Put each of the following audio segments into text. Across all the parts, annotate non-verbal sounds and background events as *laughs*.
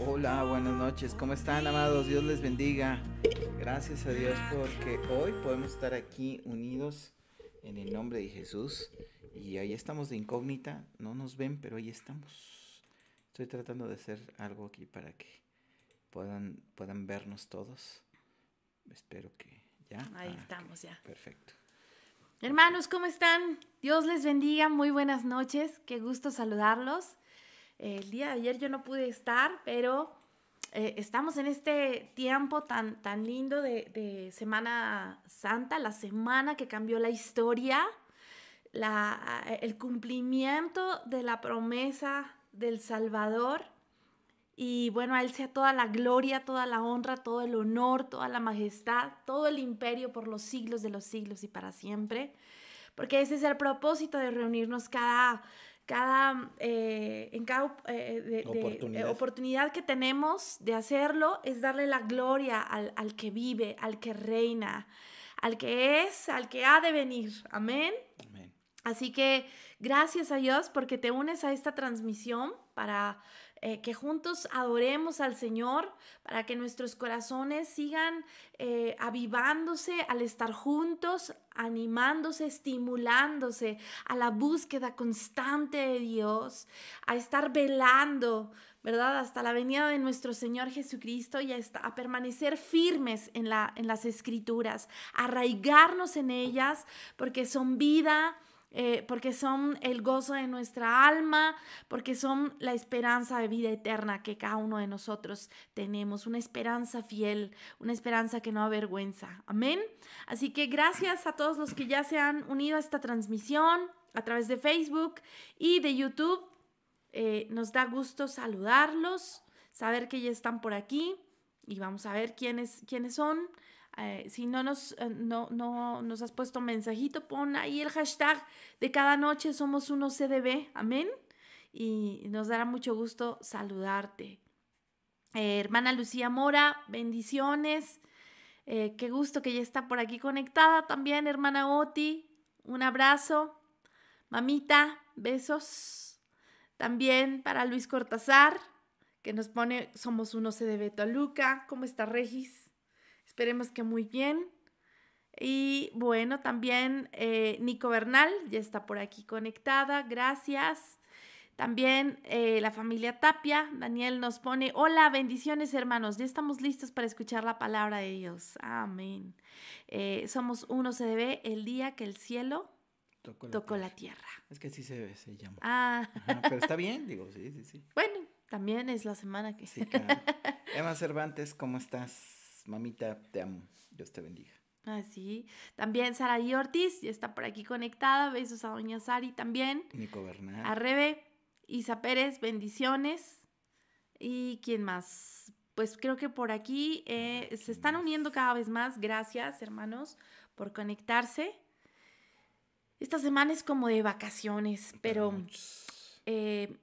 hola, buenas noches. ¿Cómo están, amados? Dios les bendiga. Gracias a Dios porque hoy podemos estar aquí unidos en el nombre de Jesús. Y ahí estamos de incógnita. No nos ven, pero ahí estamos. Estoy tratando de hacer algo aquí para que puedan, puedan vernos todos. Espero que ya. Ahí ah, estamos, ya. Perfecto. Hermanos, ¿cómo están? Dios les bendiga, muy buenas noches, qué gusto saludarlos. El día de ayer yo no pude estar, pero eh, estamos en este tiempo tan, tan lindo de, Semana Santa, la semana que cambió la historia, eh, el cumplimiento de la promesa del Salvador. Y bueno, a Él sea toda la gloria, toda la honra, todo el honor, toda la majestad, todo el imperio por los siglos de los siglos y para siempre. Porque ese es el propósito de reunirnos cada cada, eh, en cada eh, eh, oportunidad. que tenemos de hacerlo es darle la gloria al, que vive, al que reina, al que es, al que ha de venir. Amén. Así que gracias a Dios porque te unes a esta transmisión para eh, que juntos adoremos al Señor para que nuestros corazones sigan eh, avivándose al estar juntos, animándose, estimulándose a la búsqueda constante de Dios, a estar velando, ¿verdad? Hasta la venida de nuestro Señor Jesucristo y a, a permanecer firmes en, la, en las escrituras, arraigarnos en ellas porque son vida eh, porque son el gozo de nuestra alma, porque son la esperanza de vida eterna que cada uno de nosotros tenemos, una esperanza fiel, una esperanza que no avergüenza. Amén. Así que gracias a todos los que ya se han unido a esta transmisión a través de Facebook y de YouTube. Eh, nos da gusto saludarlos, saber que ya están por aquí y vamos a ver quiénes, quiénes son. Eh, si eh, no nos, has puesto mensajito, pon ahí el hashtag de cada noche somos uno CDB, amén. Y nos dará mucho gusto saludarte. Eh, hermana Lucía Mora, bendiciones. qué gusto que ya está por aquí conectada también, hermana Oti. Un abrazo. Mamita, besos. También para Luis Cortázar, que nos pone Somos uno CDB Toluca. ¿Cómo está Regis? Esperemos que muy bien. Y bueno, también eh, Nico Bernal ya está por aquí conectada. Gracias. También eh, la familia Tapia, Daniel nos pone, hola, bendiciones hermanos, ya estamos listos para escuchar la palabra de Dios. Amén. Eh, somos uno, se debe el día que el cielo tocó la, tierra. Es que así se, ve se llama. Ah. pero está bien, digo, sí, sí, sí. *laughs* Bueno, también es la semana que... *laughs* Emma Cervantes, ¿cómo estás? mamita, te amo. Dios te bendiga. Ah, sí, También Sara y Ortiz ya está por aquí conectada. Besos a Doña Sari también. Nico Bernal. A Isa Pérez, bendiciones. ¿Y quién más? Pues creo que por aquí eh, se están uniendo cada vez más. Gracias, hermanos, por conectarse. Esta semana es como de vacaciones, pero eh,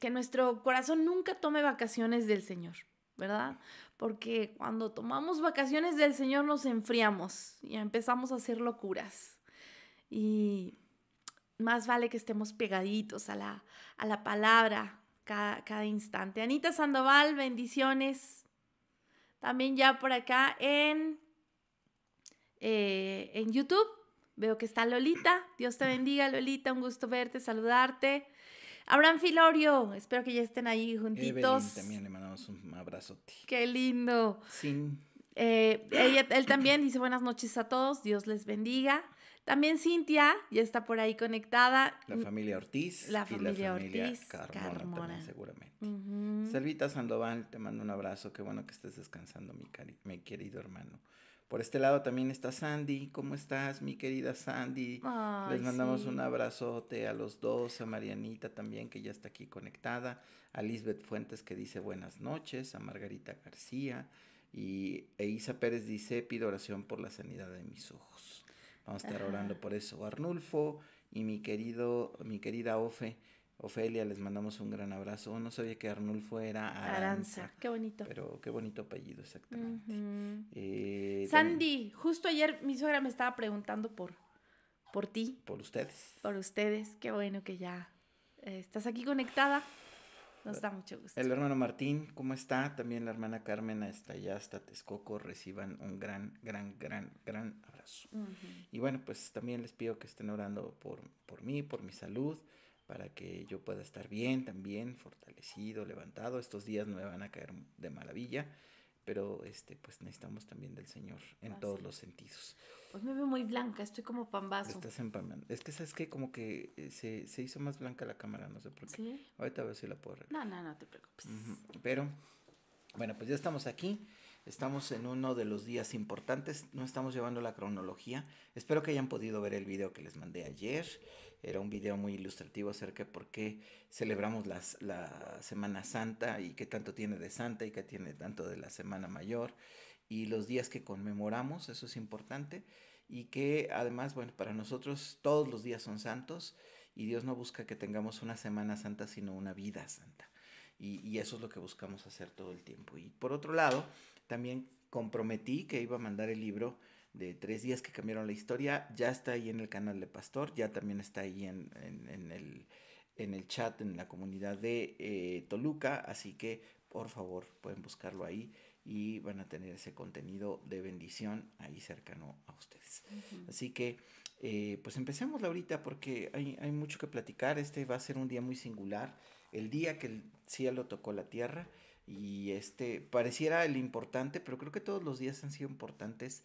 que nuestro corazón nunca tome vacaciones del Señor, ¿verdad? porque cuando tomamos vacaciones del Señor nos enfriamos y empezamos a hacer locuras. Y más vale que estemos pegaditos a la, palabra cada, instante. Anita Sandoval, bendiciones. También ya por acá en, eh, en YouTube. Veo que está Lolita. Dios te bendiga, Lolita. Un gusto verte, saludarte. Abraham Filorio, espero que ya estén ahí juntitos. Evelyn, también le mandamos un abrazote. Qué lindo. Sí. Eh, él también dice buenas noches a todos, Dios les bendiga. También Cintia ya está por ahí conectada. La mm, familia Ortiz. La familia, Ortiz. Carmona, seguramente. Servita Selvita Sandoval, te mando un abrazo. Qué bueno que estés descansando, mi, mi querido hermano. Por este lado también está Sandy. ¿Cómo estás, mi querida Sandy? Les mandamos un abrazote a los dos, a Marianita también, que ya está aquí conectada, a Lisbeth Fuentes que dice buenas noches, a Margarita García y e Isa Pérez dice pido oración por la sanidad de mis ojos. Vamos a estar orando por eso. Arnulfo y mi querido, mi querida Ofe Ofelia, les mandamos un gran abrazo. No sabía que Arnul fuera Aranza. Aranza, qué bonito. Pero qué bonito apellido, exactamente. Eh, Sandy, justo ayer mi suegra me estaba preguntando por, por ti. Por ustedes. Por ustedes, qué bueno que ya eh, estás aquí conectada. Nos da mucho gusto. El hermano Martín, ¿cómo está? También la hermana Carmen está. allá, hasta Texcoco. Reciban un gran, gran, gran, gran abrazo. Y bueno, pues también les pido que estén orando por, por mí, por mi salud para que yo pueda estar bien también, fortalecido, levantado. Estos días no me van a caer de maravilla, pero este, pues necesitamos también del Señor en todos los sentidos. Pues me veo muy blanca, estoy como pambazo. Estás empamando. Es que sabes que como que eh, se, se, hizo más blanca la cámara, no sé por qué. ¿Sí? Ahorita ver si la puedo arreglar. No, no, no te preocupes. Pero, bueno, pues ya estamos aquí. Estamos en uno de los días importantes, no estamos llevando la cronología. Espero que hayan podido ver el video que les mandé ayer. Era un video muy ilustrativo acerca de por qué celebramos la Semana Santa y qué tanto tiene de Santa y qué tiene tanto de la Semana Mayor y los días que conmemoramos, eso es importante, y que además, bueno, para nosotros todos los días son santos y Dios no busca que tengamos una Semana Santa, sino una vida santa. Y, y, eso es lo que buscamos hacer todo el tiempo. Y por otro lado, también comprometí que iba a mandar el libro de tres días que cambiaron la historia, ya está ahí en el canal de Pastor, ya también está ahí en, en, el, en el chat, en la comunidad de eh, Toluca, así que por favor pueden buscarlo ahí y van a tener ese contenido de bendición ahí cercano a ustedes. Así que, eh, pues empecemos ahorita porque hay, hay, mucho que platicar. Este va a ser un día muy singular, el día que el cielo tocó la tierra y este pareciera el importante, pero creo que todos los días han sido importantes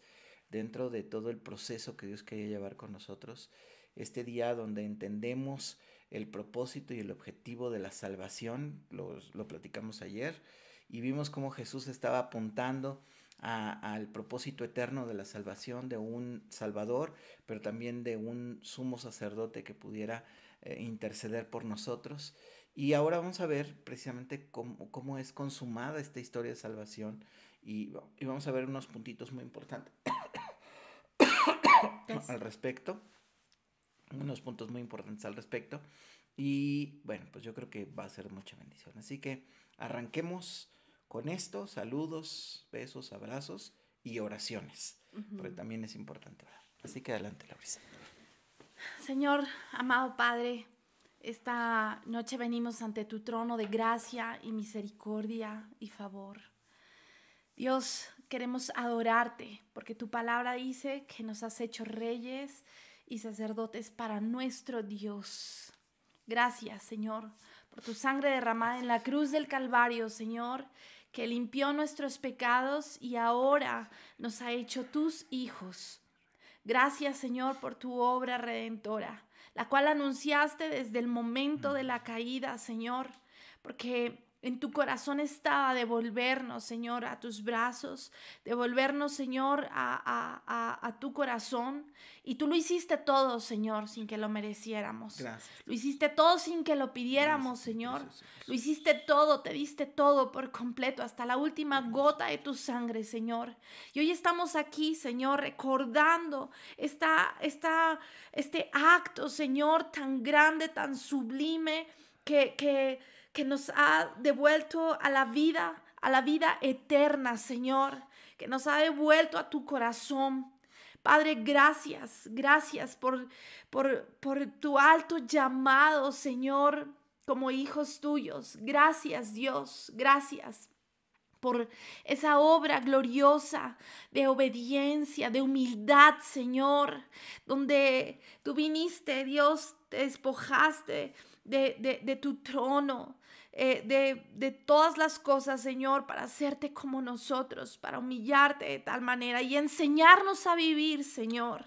dentro de todo el proceso que Dios quería llevar con nosotros. Este día donde entendemos el propósito y el objetivo de la salvación, lo, lo platicamos ayer, y vimos cómo Jesús estaba apuntando al propósito eterno de la salvación de un Salvador, pero también de un sumo sacerdote que pudiera eh, interceder por nosotros. Y ahora vamos a ver precisamente cómo, cómo es consumada esta historia de salvación y, y, vamos a ver unos puntitos muy importantes. *coughs* Al respecto. Unos puntos muy importantes al respecto. Y bueno, pues yo creo que va a ser mucha bendición. Así que arranquemos con esto. Saludos, besos, abrazos y oraciones. Porque también es importante Así que adelante, Laurisa. Señor, amado Padre, esta noche venimos ante tu trono de gracia y misericordia y favor. Dios, Queremos adorarte porque tu palabra dice que nos has hecho reyes y sacerdotes para nuestro Dios. Gracias, Señor, por tu sangre derramada en la cruz del Calvario, Señor, que limpió nuestros pecados y ahora nos ha hecho tus hijos. Gracias, Señor, por tu obra redentora, la cual anunciaste desde el momento de mm. la caída, Señor, porque en tu corazón estaba devolvernos, Señor, a tus brazos, devolvernos, Señor, a, tu corazón. Y tú lo hiciste todo, Señor, sin que lo mereciéramos. Lo hiciste todo sin que lo pidiéramos, Señor. lo hiciste todo, te diste todo por completo, hasta la última gota de tu sangre, Señor. Y hoy estamos aquí, Señor, recordando esta, esta, este acto, Señor, tan grande, tan sublime, que... que que nos ha devuelto a la vida, a la vida eterna, Señor, que nos ha devuelto a tu corazón. Padre, gracias, gracias por, por, por tu alto llamado, Señor, como hijos tuyos. Gracias, Dios, gracias por esa obra gloriosa de obediencia, de humildad, Señor, donde tú viniste, Dios, te despojaste de, de, tu trono, eh, de, todas las cosas, Señor, para hacerte como nosotros, para humillarte de tal manera y enseñarnos a vivir, Señor.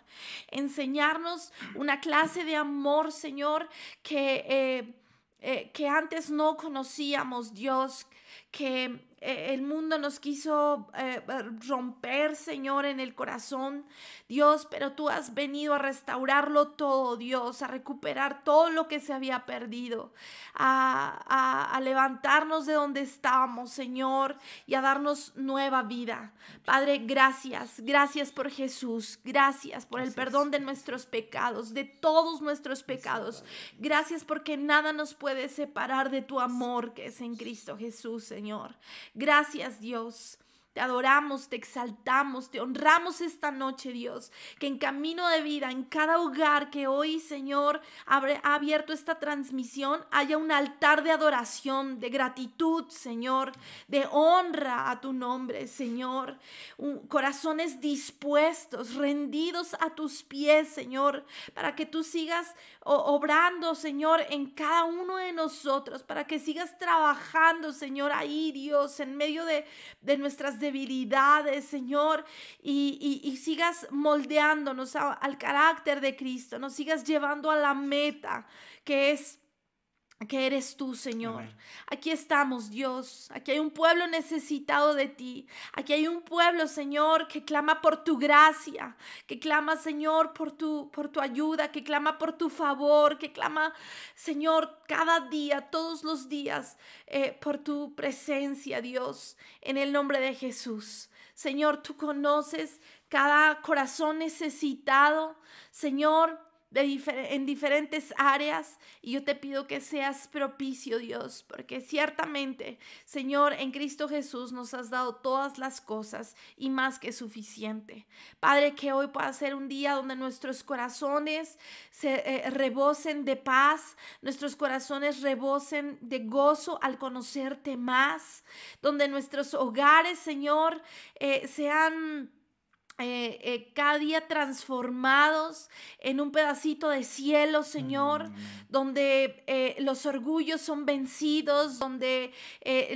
Enseñarnos una clase de amor, Señor, que... Eh, eh, que antes no conocíamos, Dios, que eh, el mundo nos quiso eh, romper, Señor, en el corazón, Dios, pero tú has venido a restaurarlo todo, Dios, a recuperar todo lo que se había perdido, a, a, levantarnos de donde estábamos, Señor, y a darnos nueva vida. Padre, gracias, gracias por Jesús, gracias por el perdón de nuestros pecados, de todos nuestros pecados. Gracias porque nada nos puede separar de tu amor que es en Cristo Jesús, Señor. Gracias Dios te adoramos, te exaltamos, te honramos esta noche, Dios. Que en camino de vida, en cada hogar que hoy, Señor, ha abierto esta transmisión, haya un altar de adoración, de gratitud, Señor, de honra a tu nombre, Señor. corazones dispuestos, rendidos a tus pies, Señor, para que tú sigas obrando, Señor, en cada uno de nosotros, para que sigas trabajando, Señor, ahí, Dios, en medio de, de nuestras debilidades, Señor, y, sigas moldeándonos al carácter de Cristo, nos sigas llevando a la meta que es que eres tú, Señor. Aquí estamos, Dios. Aquí hay un pueblo necesitado de ti. Aquí hay un pueblo, Señor, que clama por tu gracia, que clama, Señor, por tu por tu ayuda, que clama por tu favor, que clama, Señor, cada día, todos los días, eh, por tu presencia, Dios, en el nombre de Jesús. Señor, tú conoces cada corazón necesitado, Señor en diferentes áreas y yo te pido que seas propicio, Dios, porque ciertamente, Señor, en Cristo Jesús nos has dado todas las cosas y más que suficiente. Padre, que hoy pueda ser un día donde nuestros corazones se eh, rebosen de paz, nuestros corazones rebosen de gozo al conocerte más, donde nuestros hogares, Señor, eh, sean eh, eh, cada día transformados en un pedacito de cielo, Señor, mm. donde eh, los orgullos son vencidos, donde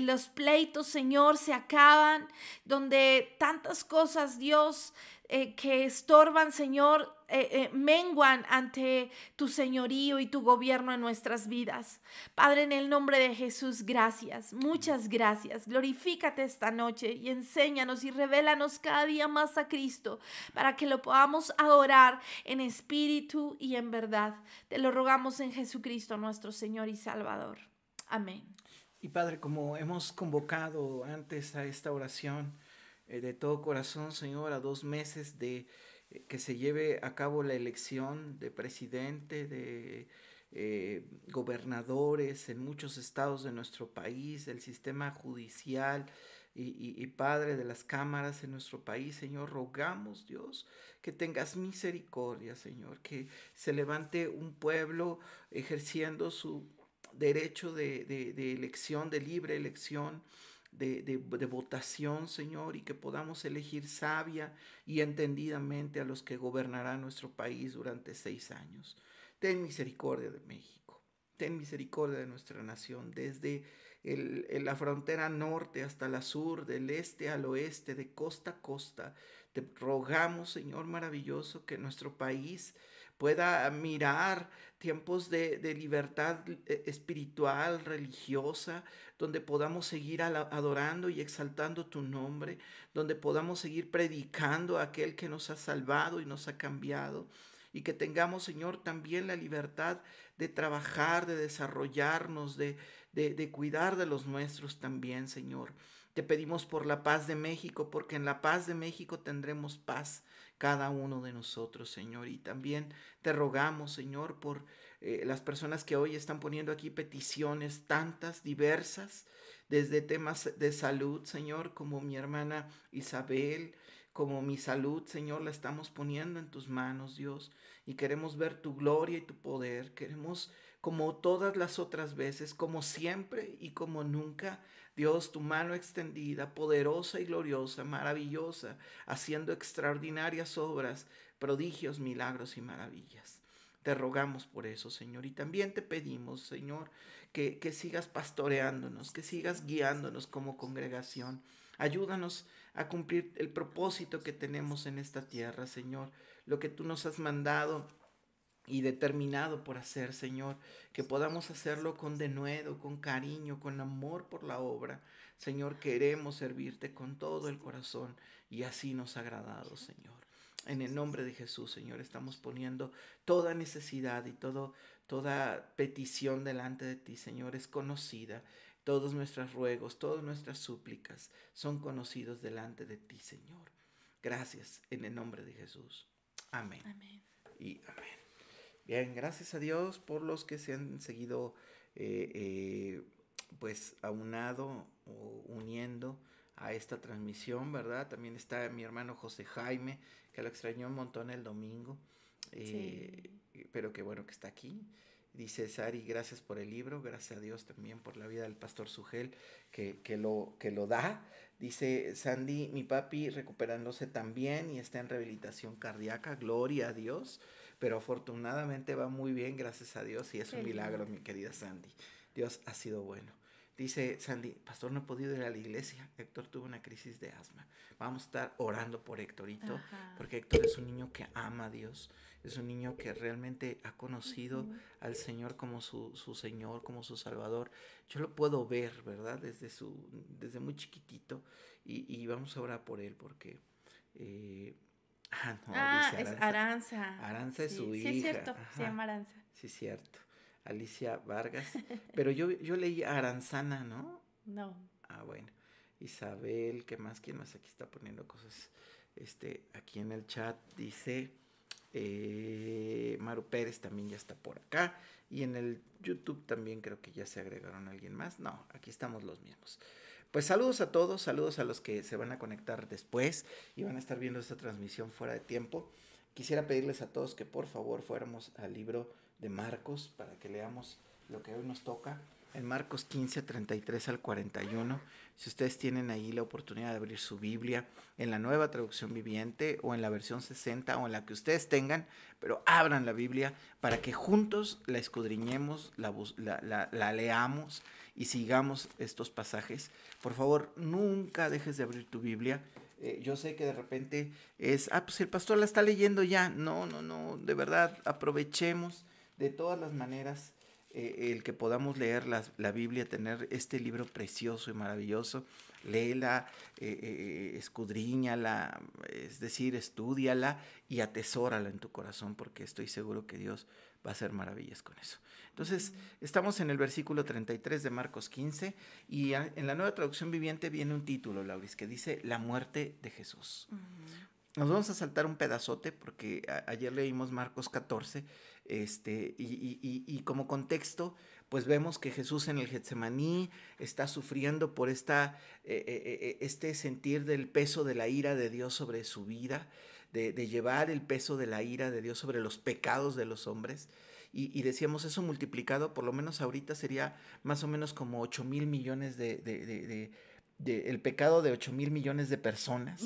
los pleitos, Señor, se acaban, donde tantas cosas, Dios, eh, que estorban, Señor, eh, eh, menguan ante tu señorío y tu gobierno en nuestras vidas. Padre, en el nombre de Jesús, gracias, muchas gracias. Glorifícate esta noche y enséñanos y revélanos cada día más a Cristo para que lo podamos adorar en espíritu y en verdad. Te lo rogamos en Jesucristo, nuestro Señor y Salvador. Amén. Y Padre, como hemos convocado antes a esta oración, eh, de todo corazón, Señor, a dos meses de eh, que se lleve a cabo la elección de presidente, de eh, gobernadores en muchos estados de nuestro país, del sistema judicial, y, Padre de las cámaras en nuestro país, Señor, rogamos, Dios, que tengas misericordia, Señor, que se levante un pueblo ejerciendo su derecho de, de elección, de libre elección, de, votación, Señor, y que podamos elegir sabia y entendidamente a los que gobernarán nuestro país durante seis años. Ten misericordia de México, ten misericordia de nuestra nación, desde el, la frontera norte hasta la sur, del este al oeste, de costa a costa. Te rogamos, Señor maravilloso, que nuestro país pueda mirar tiempos de, libertad eh, espiritual, religiosa, donde podamos seguir adorando y exaltando tu nombre, donde podamos seguir predicando a aquel que nos ha salvado y nos ha cambiado y que tengamos, Señor, también la libertad de trabajar, de desarrollarnos, de, cuidar de los nuestros también, Señor. Te pedimos por la paz de México, porque en la paz de México tendremos paz cada uno de nosotros, Señor. Y también te rogamos, Señor, por eh, las personas que hoy están poniendo aquí peticiones tantas, diversas, desde temas de salud, Señor, como mi hermana Isabel, como mi salud, Señor, la estamos poniendo en tus manos, Dios. Y queremos ver tu gloria y tu poder. Queremos, como todas las otras veces, como siempre y como nunca, Dios, tu mano extendida, poderosa y gloriosa, maravillosa, haciendo extraordinarias obras, prodigios, milagros y maravillas. Te rogamos por eso, Señor. Y también te pedimos, Señor, que, que, sigas pastoreándonos, que sigas guiándonos como congregación. Ayúdanos a cumplir el propósito que tenemos en esta tierra, Señor. Lo que tú nos has mandado y determinado por hacer, Señor, que podamos hacerlo con denuedo, con cariño, con amor por la obra. Señor, queremos servirte con todo el corazón y así nos ha agradado, Señor. En el nombre de Jesús, Señor, estamos poniendo toda necesidad y todo, toda petición delante de ti, Señor, es conocida. Todos nuestros ruegos, todas nuestras súplicas son conocidos delante de ti, Señor. Gracias en el nombre de Jesús. amén. Y amén. Bien, gracias a Dios por los que se han seguido eh, eh, pues aunado o uniendo a esta transmisión, ¿verdad? También está mi hermano José Jaime, que lo extrañó un montón el domingo, eh, pero que bueno que está aquí. Dice Sari, gracias por el libro, gracias a Dios también por la vida del pastor Sugel que, lo, que lo da. Dice Sandy, mi papi recuperándose también y está en rehabilitación cardíaca, gloria a Dios pero afortunadamente va muy bien, gracias a Dios, y es un milagro, mi querida Sandy. Dios ha sido bueno. Dice Sandy, pastor, no he podido ir a la iglesia. Héctor tuvo una crisis de asma. Vamos a estar orando por Héctorito, porque Héctor es un niño que ama a Dios. Es un niño que realmente ha conocido al Señor como su, Señor, como su Salvador. Yo lo puedo ver, ¿verdad? Desde, su, desde muy chiquitito. Y, vamos a orar por él, porque eh, Ah, ah es Aranza. Aranza es su hija. Sí, es cierto, se llama Aranza. Sí, cierto. Alicia Vargas. Pero yo, yo leí Aranzana, ¿no? No. Ah, bueno. Isabel, ¿qué más? ¿Quién más aquí está poniendo cosas? Este, aquí en el chat dice eh, Maru Pérez también ya está por acá. Y en el YouTube también creo que ya se agregaron alguien más. No, aquí estamos los mismos. Pues saludos a todos, saludos a los que se van a conectar después y van a estar viendo esta transmisión fuera de tiempo. Quisiera pedirles a todos que por favor fuéramos al libro de Marcos para que leamos lo que hoy nos toca. En Marcos 15, 33 al 41, si ustedes tienen ahí la oportunidad de abrir su Biblia en la nueva traducción viviente o en la versión 60 o en la que ustedes tengan, pero abran la Biblia para que juntos la escudriñemos, la, la leamos y sigamos estos pasajes. Por favor, nunca dejes de abrir tu Biblia. Eh, yo sé que de repente es, ah, pues el pastor la está leyendo ya. No, no, no, de verdad, aprovechemos de todas las maneras eh, el que podamos leer la, Biblia, tener este libro precioso y maravilloso, léela, eh, eh, escudriñala, es decir, estudiala y atesórala en tu corazón, porque estoy seguro que Dios va a hacer maravillas con eso. Entonces, estamos en el versículo 33 de Marcos 15 y en la nueva traducción viviente viene un título, Lauris, que dice La muerte de Jesús. Nos vamos a saltar un pedazote porque ayer leímos Marcos 14 este, y, y, y, como contexto, pues vemos que Jesús en el Getsemaní está sufriendo por esta, eh, eh, eh, este sentir del peso de la ira de Dios sobre su vida, de, llevar el peso de la ira de Dios sobre los pecados de los hombres. Y, decíamos eso multiplicado, por lo menos ahorita sería más o menos como 8 mil millones de, de, de el pecado de 8 mil millones de personas.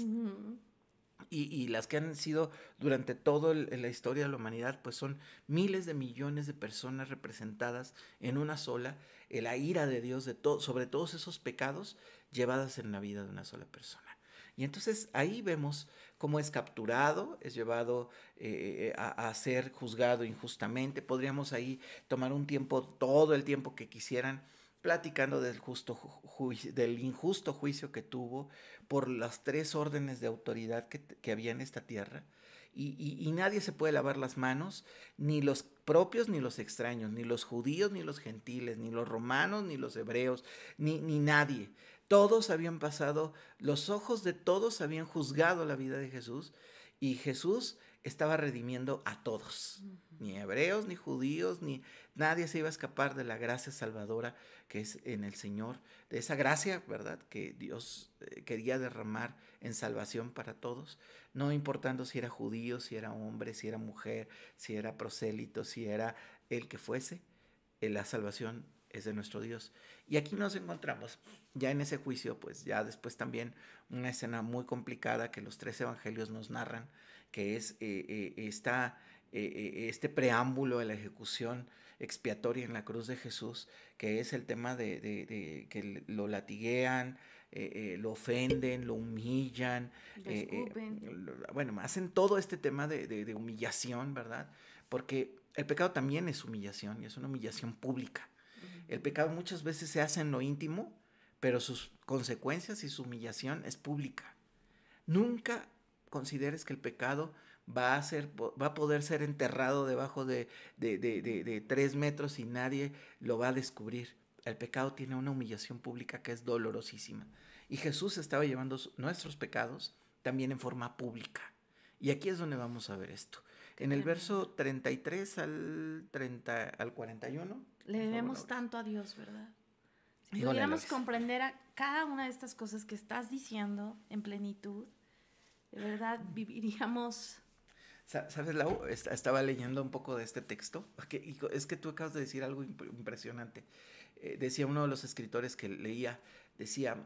Y, las que han sido durante toda la historia de la humanidad, pues son miles de millones de personas representadas en una sola, la ira de Dios de sobre todos esos pecados llevadas en la vida de una sola persona. Y entonces ahí vemos cómo es capturado, es llevado eh, eh, a, ser juzgado injustamente. Podríamos ahí tomar un tiempo, todo el tiempo que quisieran, platicando del, injusto juicio que tuvo por las tres órdenes de autoridad que, había en esta tierra. Y, nadie se puede lavar las manos, ni los propios ni los extraños, ni los judíos ni los gentiles, ni los romanos ni los hebreos, ni, ni nadie. Todos habían pasado, los ojos de todos habían juzgado la vida de Jesús y Jesús estaba redimiendo a todos, ni hebreos, ni judíos, ni nadie se iba a escapar de la gracia salvadora que es en el Señor, de esa gracia, ¿verdad?, que Dios eh, quería derramar en salvación para todos, no importando si era judío, si era hombre, si era mujer, si era prosélito, si era el que fuese, eh, la salvación es de nuestro Dios. Y aquí nos encontramos ya en ese juicio, pues ya después también una escena muy complicada que los tres evangelios nos narran, que es eh, eh, eh, este preámbulo de la ejecución expiatoria en la cruz de Jesús, que es el tema de, que lo latiguean, lo ofenden, lo humillan, eh, bueno, hacen todo este tema de, humillación, ¿verdad? Porque el pecado también es humillación y es una humillación pública. El pecado muchas veces se hace en lo íntimo, pero sus consecuencias y su humillación es pública. Nunca consideres que el pecado va a, ser, va a poder ser enterrado debajo de, tres metros y nadie lo va a descubrir. El pecado tiene una humillación pública que es dolorosísima. Y Jesús estaba llevando nuestros pecados también en forma pública. Y aquí es donde vamos a ver esto. en el verso 33 al, 30, al 41. Le debemos tanto a Dios, ¿verdad? Si pudiéramos comprender a cada una de estas cosas que estás diciendo en plenitud, de verdad viviríamos... ¿Sabes, Lau? Estaba leyendo un poco de este texto. es que tú acabas de decir algo impresionante. Eh, decía uno de los escritores que leía, decía,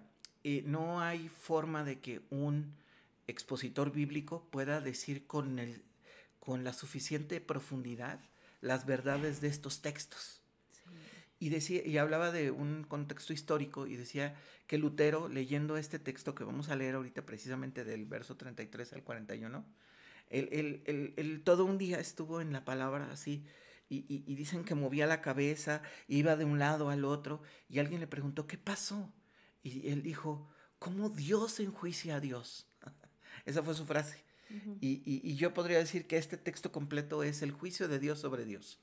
eh, no hay forma de que un expositor bíblico pueda decir con la suficiente profundidad las verdades de estos textos y, decía, y hablaba de un contexto histórico y decía que Lutero, leyendo este texto que vamos a leer ahorita precisamente del verso 33 al 41, él, todo un día estuvo en la palabra así y, y, dicen que movía la cabeza, iba de un lado al otro y alguien le preguntó, ¿qué pasó? Y él dijo, ¿cómo Dios enjuicia a Dios? *laughs* Esa fue su frase y, yo podría decir que este texto completo es el juicio de Dios sobre Dios,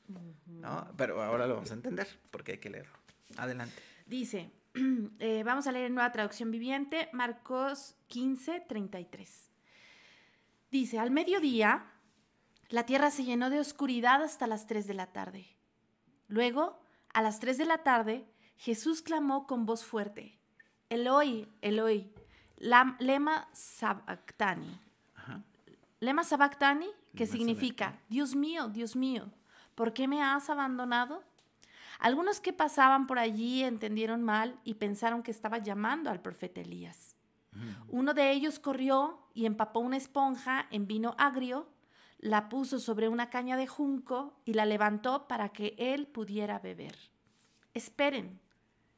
¿no? Pero ahora lo vamos a entender porque hay que leerlo. Adelante. Dice, *clears throat* eh, vamos a leer en nueva traducción viviente, Marcos 15, 33. Dice, al mediodía, la tierra se llenó de oscuridad hasta las 3 de la tarde. Luego, a las 3 de la tarde, Jesús clamó con voz fuerte, Eloi, Eloi, lema sabactani, Lema Sabactani, que significa, Dios mío, Dios mío, ¿por qué me has abandonado? Algunos que pasaban por allí entendieron mal y pensaron que estaba llamando al profeta Elías. Mm. Uno de ellos corrió y empapó una esponja en vino agrio, la puso sobre una caña de junco y la levantó para que él pudiera beber. Esperen,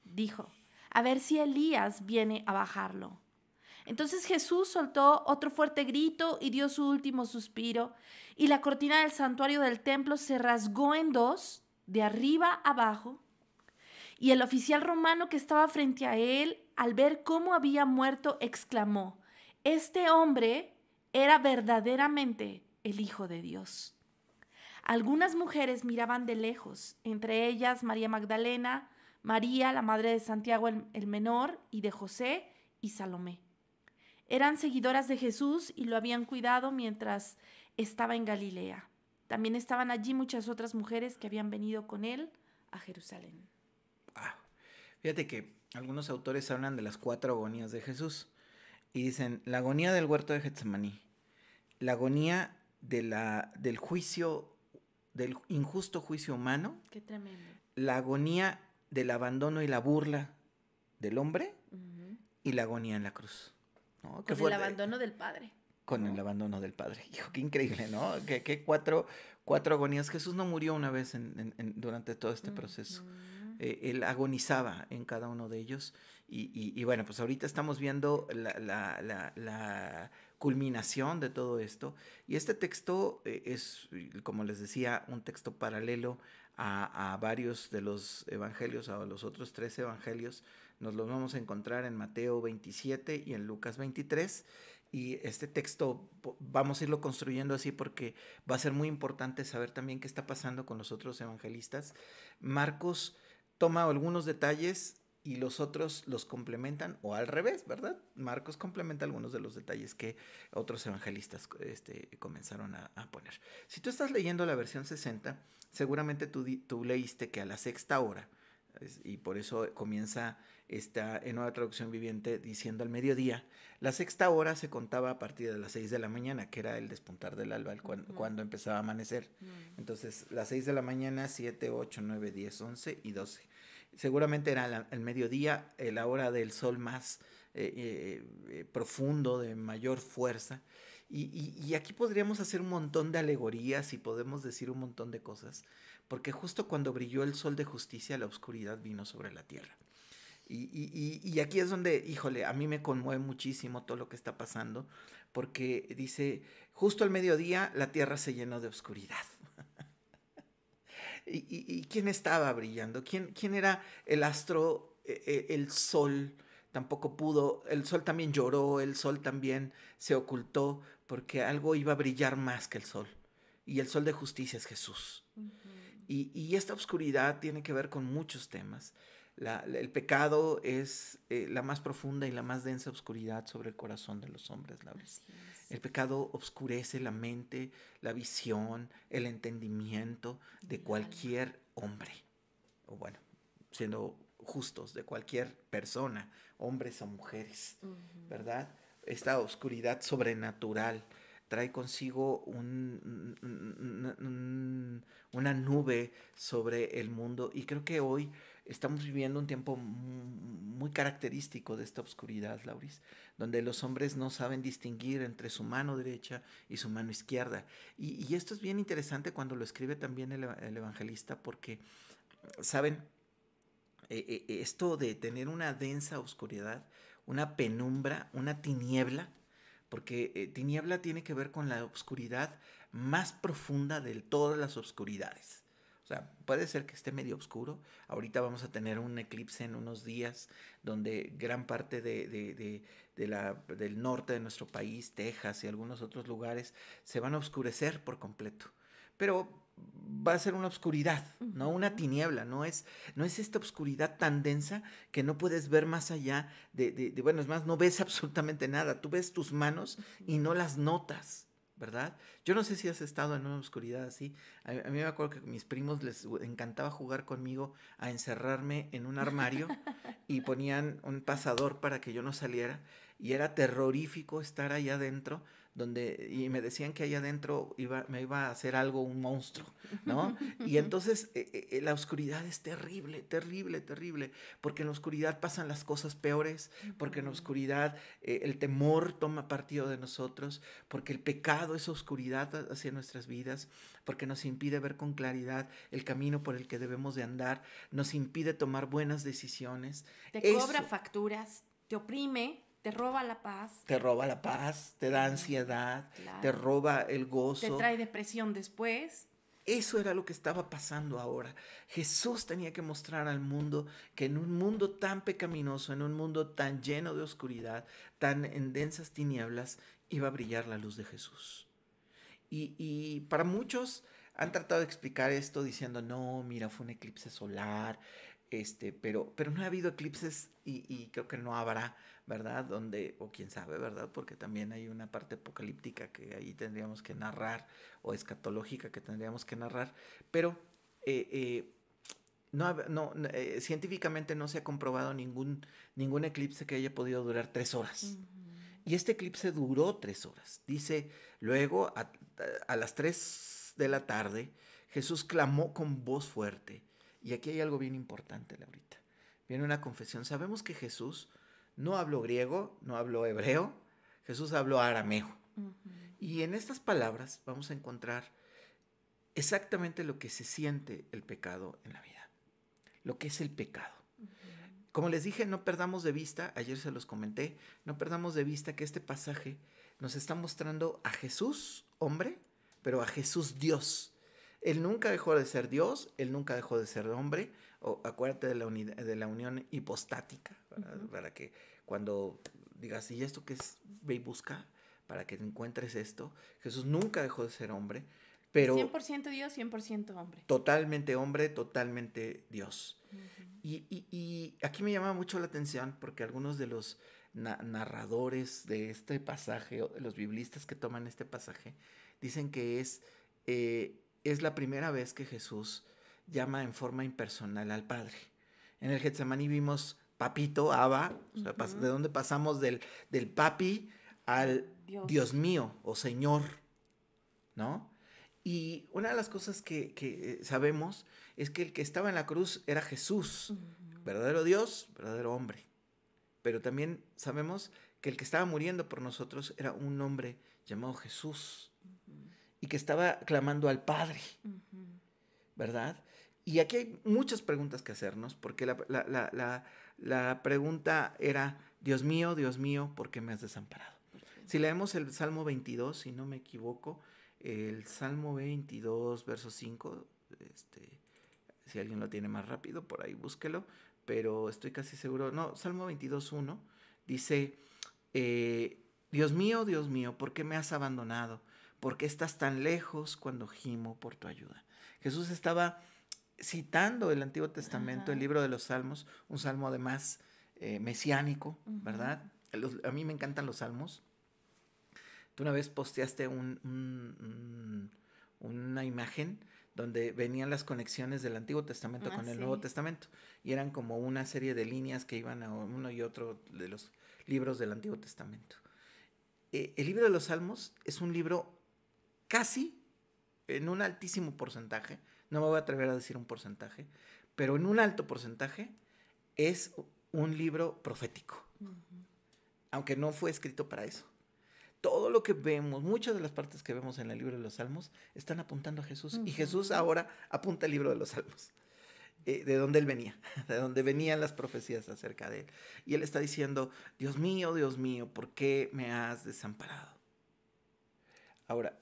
dijo, a ver si Elías viene a bajarlo. Entonces Jesús soltó otro fuerte grito y dio su último suspiro, y la cortina del santuario del templo se rasgó en dos, de arriba abajo, y el oficial romano que estaba frente a él, al ver cómo había muerto, exclamó, este hombre era verdaderamente el Hijo de Dios. Algunas mujeres miraban de lejos, entre ellas María Magdalena, María, la madre de Santiago el, el menor, y de José y Salomé. Eran seguidoras de Jesús y lo habían cuidado mientras estaba en Galilea. También estaban allí muchas otras mujeres que habían venido con él a Jerusalén. fíjate que algunos autores hablan de las cuatro agonías de Jesús y dicen la agonía del huerto de Getsemaní, la agonía del juicio, del injusto juicio humano. Qué tremendo. La agonía del abandono y la burla del hombre y la agonía en la cruz. Con fue, el abandono del padre. Con el abandono del padre. Hijo, qué increíble, ¿no? Qué cuatro, cuatro agonías. Jesús no murió una vez durante todo este proceso. Eh, él agonizaba en cada uno de ellos. Y, y, bueno, pues ahorita estamos viendo la, la, la, la culminación de todo esto. Y este texto eh, es, como les decía, un texto paralelo a, a varios de los evangelios, a los otros tres evangelios nos los vamos a encontrar en Mateo 27 y en Lucas 23. Y este texto vamos a irlo construyendo así porque va a ser muy importante saber también qué está pasando con los otros evangelistas. Marcos toma algunos detalles y los otros los complementan o al revés, ¿verdad? Marcos complementa algunos de los detalles que otros evangelistas este, comenzaron a, poner. Si tú estás leyendo la versión 60, seguramente tú, tú leíste que a la sexta hora, y por eso comienza está en nueva traducción viviente diciendo al mediodía. La sexta hora se contaba a partir de las seis de la mañana, que era el despuntar del alba, cuando empezaba a amanecer. Mm. Entonces, las seis de la mañana, siete, ocho, nueve, diez once y doce Seguramente era el mediodía, eh, la hora del sol más eh, eh, profundo, de mayor fuerza. Y, y, aquí podríamos hacer un montón de alegorías y podemos decir un montón de cosas, porque justo cuando brilló el sol de justicia, la oscuridad vino sobre la tierra. Y, aquí es donde, híjole, a mí me conmueve muchísimo todo lo que está pasando, porque dice, justo al mediodía la tierra se llenó de oscuridad. *laughs* y, quién estaba brillando? ¿Quién, era el astro, e, e, el sol? Tampoco pudo, el sol también lloró, el sol también se ocultó, porque algo iba a brillar más que el sol. Y el sol de justicia es Jesús. y esta oscuridad tiene que ver con muchos temas el pecado es eh, la más profunda y la más densa oscuridad sobre el corazón de los hombres, El pecado oscurece la mente, la visión, el entendimiento de cualquier hombre. O bueno, siendo justos, de cualquier persona, hombres o mujeres, ¿verdad? Esta oscuridad sobrenatural trae consigo una nube sobre el mundo y creo que hoy estamos viviendo un tiempo muy característico de esta oscuridad, Lauris, donde los hombres no saben distinguir entre su mano derecha y su mano izquierda. Y, esto es bien interesante cuando lo escribe también el, evangelista, porque, ¿saben? E, e, e, esto de tener una densa oscuridad, una penumbra, una tiniebla, porque eh, tiniebla tiene que ver con la oscuridad más profunda de todas las oscuridades. O sea, puede ser que esté medio oscuro. Ahorita vamos a tener un eclipse en unos días donde gran parte de, del norte de nuestro país, Texas y algunos otros lugares, se van a oscurecer por completo. Pero va a ser una oscuridad, no una tiniebla, no es, no es esta oscuridad tan densa que no puedes ver más allá de, bueno, es más, no ves *laughs* absolutamente nada, tú ves tus manos y no las notas ¿verdad? Yo no sé si has estado en una oscuridad así. A, mí me acuerdo que mis primos les encantaba jugar conmigo a encerrarme en un armario *laughs* y ponían un pasador para que yo no saliera y era terrorífico estar ahí adentro donde y me decían que allá adentro iba, me iba a hacer algo un monstruo, ¿no? *laughs* Y entonces eh, eh, eh, la oscuridad es terrible, terrible, terrible, porque en la oscuridad pasan las cosas peores, porque en la oscuridad el temor toma partido de nosotros, porque el pecado es oscuridad hacia nuestras vidas, porque nos impide ver con claridad el camino por el que debemos de andar, nos impide tomar buenas decisiones. Te cobra facturas, te oprime, te roba la paz. Te roba la paz, te da ansiedad, te roba el gozo. Te trae depresión después. Eso era lo que estaba pasando ahora. Jesús tenía que mostrar al mundo que en un mundo tan pecaminoso, en un mundo tan lleno de oscuridad, tan en densas tinieblas, iba a brillar la luz de Jesús. Y, para muchos han tratado de explicar esto diciendo, no, mira, fue un eclipse solar, este, pero, pero no ha habido eclipses y, y creo que no habrá ¿verdad? Donde, o quién sabe, ¿verdad? Porque también hay una parte apocalíptica que ahí tendríamos que narrar, o escatológica que tendríamos que narrar, pero eh, eh, no, no eh, científicamente no se ha comprobado ningún, ningún eclipse que haya podido durar tres horas. Y este eclipse duró tres horas. Dice, luego a, a las tres de la tarde, Jesús clamó con voz fuerte. Y aquí hay algo bien importante, Laurita. Viene una confesión. Sabemos que Jesús no habló griego, no habló hebreo, Jesús habló arameo. Y en estas palabras vamos a encontrar exactamente lo que se siente el pecado en la vida, lo que es el pecado. Como les dije, no perdamos de vista, ayer se los comenté, no perdamos de vista que este pasaje nos está mostrando a Jesús, hombre, pero a Jesús Dios. Él nunca dejó de ser Dios, él nunca dejó de ser hombre, acuérdate de la, de la unión hipostática, para que cuando digas, ¿y esto qué es? Ve y busca para que encuentres esto. Jesús nunca dejó de ser hombre, pero... 100% Dios, 100% hombre. Totalmente hombre, totalmente Dios. y, aquí me llama mucho la atención porque algunos de los narradores de este pasaje, los biblistas que toman este pasaje, dicen que es, eh, es la primera vez que Jesús llama en forma impersonal al Padre. En el Getsemaní vimos papito, Abba, de donde pasamos del, papi al Dios. mío o Señor, ¿no? Y una de las cosas que, eh, sabemos es que el que estaba en la cruz era Jesús, verdadero Dios, verdadero hombre. Pero también sabemos que el que estaba muriendo por nosotros era un hombre llamado Jesús y que estaba clamando al Padre, ¿verdad? Y aquí hay muchas preguntas que hacernos, porque la, pregunta era, Dios mío, Dios mío, ¿por qué me has desamparado? Si leemos el Salmo 22, si no me equivoco, el Salmo 22, verso 5, este, si alguien lo tiene más rápido, por ahí búsquelo, pero estoy casi seguro, no, Salmo 22, 1, dice, eh, Dios mío, Dios mío, ¿por qué me has abandonado? ¿Por qué estás tan lejos cuando gimo por tu ayuda? Jesús estaba citando el Antiguo Testamento, el libro de los Salmos, un salmo además eh, mesiánico, ¿verdad? a mí me encantan los salmos. Tú una vez posteaste una imagen donde venían las conexiones del Antiguo Testamento ah, con el Nuevo Testamento y eran como una serie de líneas que iban a uno y otro de los libros del Antiguo Testamento. Eh, el libro de los Salmos es un libro casi en un altísimo porcentaje no me voy a atrever a decir un porcentaje, pero en un alto porcentaje es un libro profético, aunque no fue escrito para eso. Todo lo que vemos, muchas de las partes que vemos en el libro de los Salmos están apuntando a Jesús y Jesús ahora apunta al libro de los Salmos. Eh, de donde él venía, *laughs* de donde venían las profecías acerca de él. Y él está diciendo, Dios mío, Dios mío, ¿por qué me has desamparado? Ahora,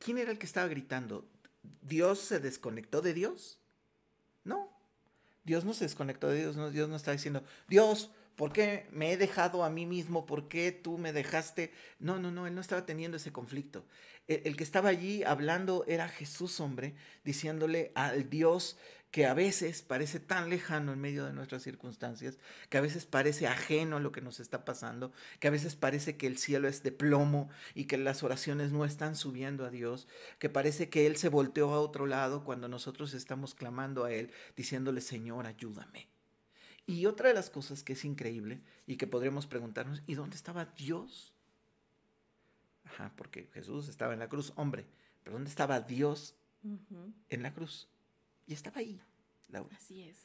¿quién era el que estaba gritando? ¿Dios se desconectó de Dios? No. Dios no se desconectó de Dios. No, Dios no está diciendo, Dios, ¿por qué me he dejado a mí mismo? ¿Por qué tú me dejaste? No, no, no, él no estaba teniendo ese conflicto. El, el que estaba allí hablando era Jesús, hombre, diciéndole al Dios que a veces parece tan lejano en medio de nuestras circunstancias, que a veces parece ajeno a lo que nos está pasando, que a veces parece que el cielo es de plomo y que las oraciones no están subiendo a Dios, que parece que Él se volteó a otro lado cuando nosotros estamos clamando a Él, diciéndole, Señor, ayúdame. Y otra de las cosas que es increíble y que podríamos preguntarnos, ¿y dónde estaba Dios? Ajá, porque Jesús estaba en la cruz, hombre, pero ¿dónde estaba Dios en la cruz? Y estaba ahí, Laura. Así es.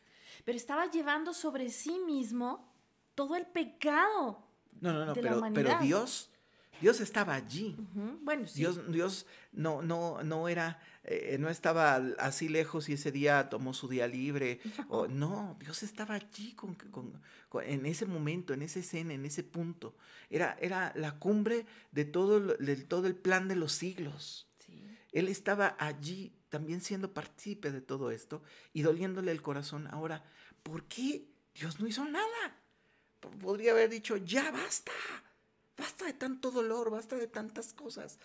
Pero estaba llevando sobre sí mismo todo el pecado. No, no, no, pero, pero Dios, Dios estaba allí. Bueno, Dios, Dios no, no, no era, eh, no estaba así lejos y ese día tomó su día libre. o, no, Dios estaba allí con, en ese momento, en esa escena, en ese punto. Era, era la cumbre de todo, todo el plan de los siglos. Él estaba allí también siendo partícipe de todo esto y doliéndole el corazón ahora, ¿por qué Dios no hizo nada? Podría haber dicho, ya basta, Basta de tanto dolor, basta de tantas cosas.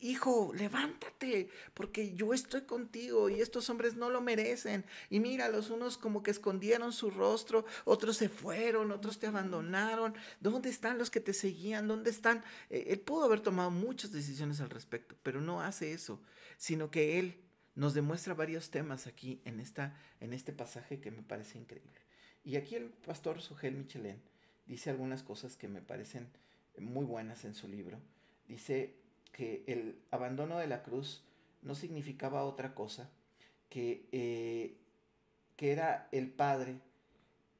Hijo, levántate, porque yo estoy contigo y estos hombres no lo merecen. Y mira, los unos como que escondieron su rostro, otros se fueron, otros te abandonaron. ¿Dónde están los que te seguían? ¿Dónde están? Eh, él pudo haber tomado muchas decisiones al respecto, pero no hace eso, sino que él nos demuestra varios temas aquí en, esta, en este pasaje que me parece increíble. Y aquí el pastor Sujel Michelén dice algunas cosas que me parecen muy buenas en su libro. Dice que el abandono de la cruz no significaba otra cosa que, eh, que era el Padre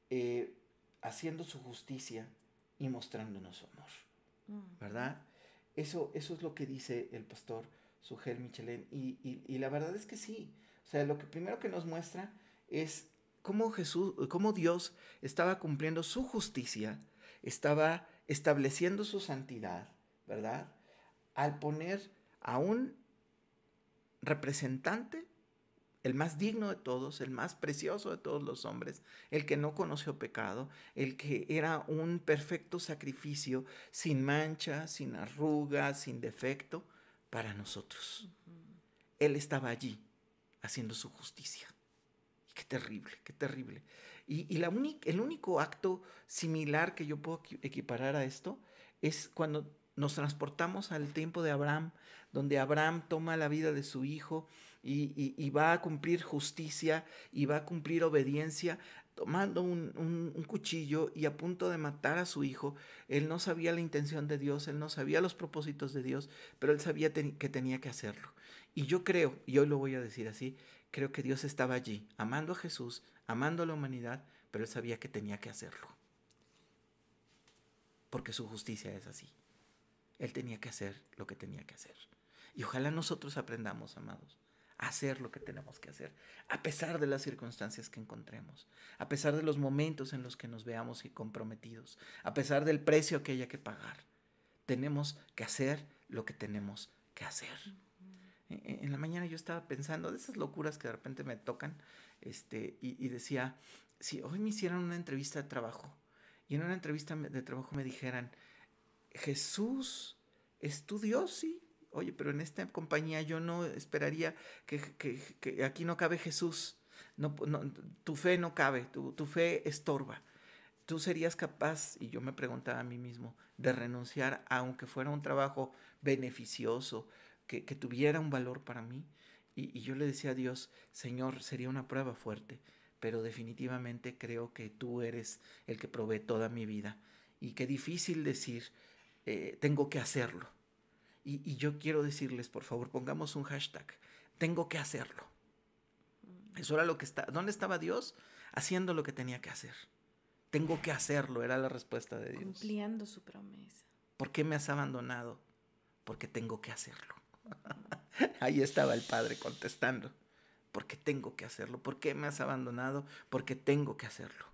eh, haciendo su justicia y mostrándonos su amor. Mm. ¿Verdad? Eso, eso es lo que dice el pastor sujel Michelén. Y, y, la verdad es que sí. O sea, lo que primero que nos muestra es cómo, Jesús, Dios estaba cumpliendo su justicia, estaba estableciendo su santidad, ¿verdad? Al poner a un representante, el más digno de todos, el más precioso de todos los hombres, el que no conoció pecado, el que era un perfecto sacrificio sin mancha, sin arruga, sin defecto, para nosotros. Él estaba allí haciendo su justicia. Qué terrible, qué terrible. Y, el único acto similar que yo puedo equiparar a esto es cuando nos transportamos al tiempo de Abraham, donde Abraham toma la vida de su hijo y, va a cumplir justicia y va a cumplir obediencia, tomando un, cuchillo y a punto de matar a su hijo. Él no sabía la intención de Dios, él no sabía los propósitos de Dios, pero él sabía que tenía que hacerlo. Y yo creo, y hoy lo voy a decir así, creo que Dios estaba allí, amando a Jesús, amando a la humanidad, pero él sabía que tenía que hacerlo. Porque su justicia es así. Él tenía que hacer lo que tenía que hacer. Y ojalá nosotros aprendamos, amados, a hacer lo que tenemos que hacer, a pesar de las circunstancias que encontremos, a pesar de los momentos en los que nos veamos comprometidos, a pesar del precio que haya que pagar. Tenemos que hacer lo que tenemos que hacer. E-, en la mañana yo estaba pensando de esas locuras que de repente me tocan, este, y, decía, si hoy me hicieran una entrevista de trabajo y en una entrevista de trabajo me dijeran, Jesús es tu sí, oye, pero en esta compañía yo no esperaría que, aquí no cabe Jesús, tu fe no cabe, tu, tu fe estorba. ¿Tú serías capaz, y yo me preguntaba a mí mismo, de renunciar aunque fuera un trabajo beneficioso, que, tuviera un valor para mí. Y, yo le decía a Dios, Señor, sería una prueba fuerte, pero definitivamente creo que tú eres el que probé toda mi vida. Y qué difícil decir, eh, tengo que hacerlo. Y, y yo quiero decirles, por favor, pongamos un hashtag, tengo que hacerlo. Mm. Eso era lo que está. ¿Dónde estaba Dios? Haciendo lo que tenía que hacer. Tengo que hacerlo, era la respuesta de Dios. Cumpliendo su promesa. ¿Por qué me has abandonado? Porque tengo que hacerlo. *laughs* Ahí estaba el padre contestando, porque tengo que hacerlo, porque me has abandonado? Porque tengo que hacerlo.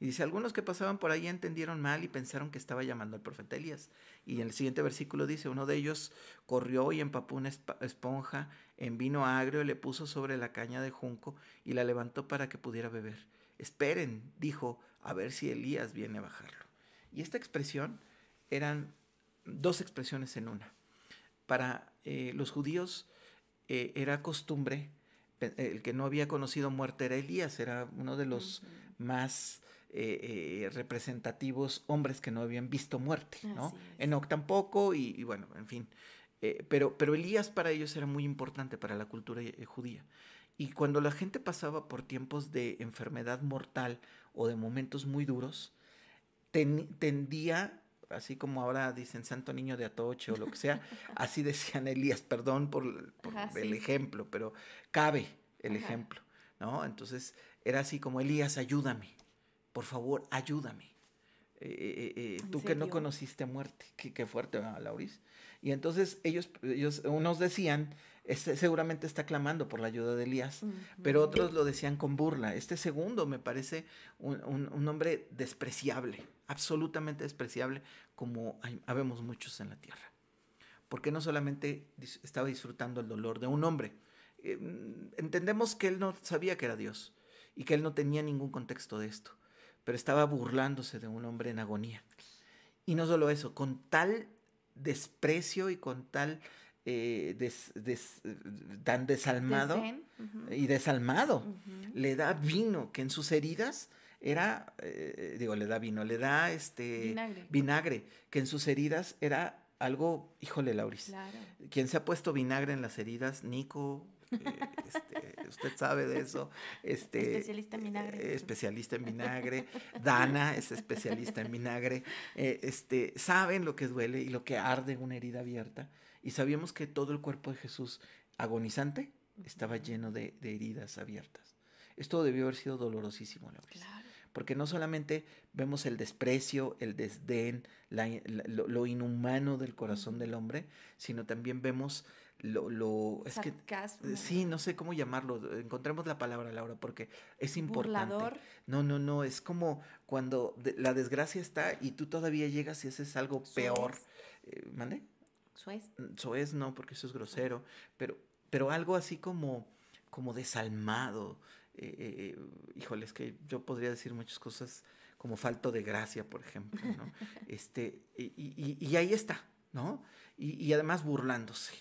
Y dice, algunos que pasaban por ahí entendieron mal y pensaron que estaba llamando al profeta Elías. Y en el siguiente versículo dice, uno de ellos corrió y empapó una esponja en vino agrio, y le puso sobre la caña de junco y la levantó para que pudiera beber. Esperen, dijo, a ver si Elías viene a bajarlo. Y esta expresión eran dos expresiones en una para eh, los judíos eh, era costumbre, eh, el que no había conocido muerte era Elías, era uno de los más representativos hombres que no habían visto muerte, ¿no? Enoch tampoco y, bueno, en fin. pero, pero Elías para ellos era muy importante para la cultura judía. Y cuando la gente pasaba por tiempos de enfermedad mortal o de momentos muy duros, tendía así como ahora dicen Santo Niño de Atoche o lo que sea, *laughs* así decían Elías, perdón por, el ejemplo, pero cabe el ejemplo, ¿no? Entonces era así como Elías, ayúdame, por favor, ayúdame. Eh, eh, eh, tú que no conociste muerte, qué, fuerte, ¿no, Lauris. Y entonces ellos, ellos, unos decían, este, seguramente está clamando por la ayuda de Elías, pero otros lo decían con burla. Este segundo me parece un, hombre despreciable, absolutamente despreciable, como habemos muchos en la tierra. Porque no solamente estaba disfrutando el dolor de un hombre, eh, entendemos que él no sabía que era Dios y que él no tenía ningún contexto de esto, pero estaba burlándose de un hombre en agonía. Y no solo eso, con tal desprecio y con tal eh, tan desalmado y desalmado. Le da vino, que en sus heridas era, eh, digo, le da vino, le da este vinagre, que en sus heridas era algo, híjole, Lauris. Quien se ha puesto vinagre en las heridas, Nico, eh, este, usted sabe de eso. *laughs* Este, especialista en vinagre. especialista en vinagre. *laughs* Dana es especialista en vinagre. este, saben lo que duele y lo que arde una herida abierta y sabíamos que todo el cuerpo de Jesús agonizante estaba lleno de, heridas abiertas. Esto debió haber sido dolorosísimo, Laura. claro. Porque no solamente vemos el desprecio, el desdén, lo, inhumano del corazón del hombre, sino también vemos lo... lo es Que, sí, no sé cómo llamarlo. Encontremos la palabra, Laura, porque es importante. No, no, no. Es como cuando la desgracia está y tú todavía llegas y haces algo peor. Eh, ¿Mande? Suez. Mm, Suez, no, porque eso es grosero, pero, pero algo así como, como desalmado. Eh, eh, eh, híjole, es que yo podría decir muchas cosas como falto de gracia, por ejemplo, *laughs* este, y, ahí está, ¿no? Y, además burlándose,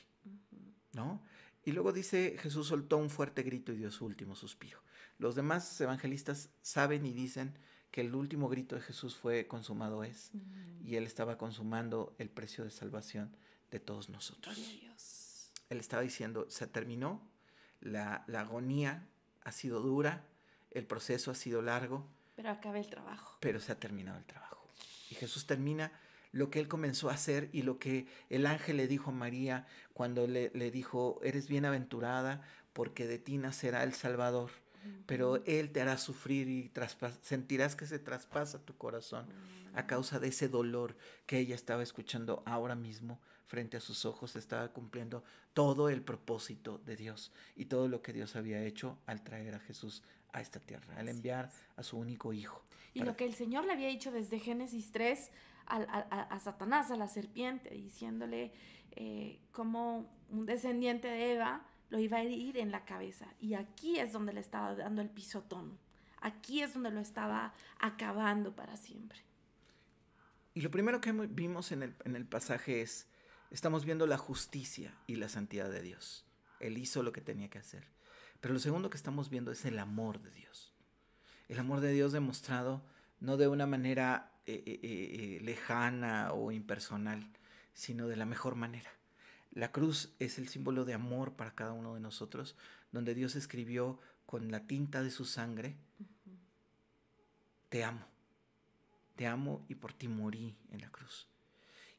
¿no? Y luego dice, Jesús soltó un fuerte grito y dio su último suspiro. Los demás evangelistas saben y dicen que el último grito de Jesús fue consumado es, y él estaba consumando el precio de salvación de todos nosotros. Él estaba diciendo, se terminó, la, la, agonía ha sido dura, el proceso ha sido largo. Pero acaba el trabajo. Pero se ha terminado el trabajo. Y Jesús termina lo que él comenzó a hacer y lo que el ángel le dijo a María cuando le, le dijo, eres bienaventurada porque de ti nacerá el Salvador pero Él te hará sufrir y sentirás que se traspasa tu corazón a causa de ese dolor que ella estaba escuchando ahora mismo frente a sus ojos estaba cumpliendo todo el propósito de Dios y todo lo que Dios había hecho al traer a Jesús a esta tierra, al enviar a su único hijo. Y lo que el Señor le había dicho desde Génesis 3 a, Satanás, a la serpiente, diciéndole eh, como un descendiente de Eva lo iba a herir en la cabeza. Y aquí es donde le estaba dando el pisotón. Aquí es donde lo estaba acabando para siempre. Y lo primero que vimos en el, en el pasaje es estamos viendo la justicia y la santidad de Dios. Él hizo lo que tenía que hacer. Pero lo segundo que estamos viendo es el amor de Dios. El amor de Dios demostrado no de una manera eh, eh, eh, lejana o impersonal, sino de la mejor manera. La cruz es el símbolo de amor para cada uno de nosotros, donde Dios escribió con la tinta de su sangre, te amo, te amo y por ti morí en la cruz.